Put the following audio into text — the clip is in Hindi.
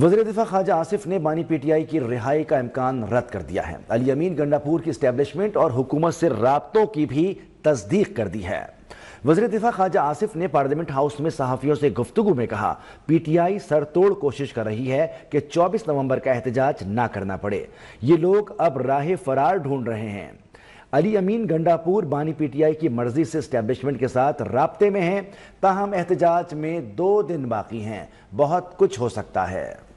वजर दिफा ख्वाजा आसिफ ने बानी पी टी आई की रिहाई का इम्कान रद्द कर दिया है अली अमीन गंडापुर की स्टैब्लिशमेंट और हुकूमत से रबतों की भी तस्दीक कर दी है वजी दिफा ख्वाजा आसिफ ने पार्लियामेंट हाउस में सहाफ़ियों से गुफ्तु में कहा पी टी आई सरतोड़ कोशिश कर रही है कि चौबीस नवंबर का एहतजाज ना करना पड़े ये लोग अब राह फरार ढूंढ रहे हैं अली अमीन गंडापुर बानी पीटीआई की मर्जी से स्टैब्लिशमेंट के साथ रबते में हैं ताहम एहतजाज में दो दिन बाकी हैं बहुत कुछ हो सकता है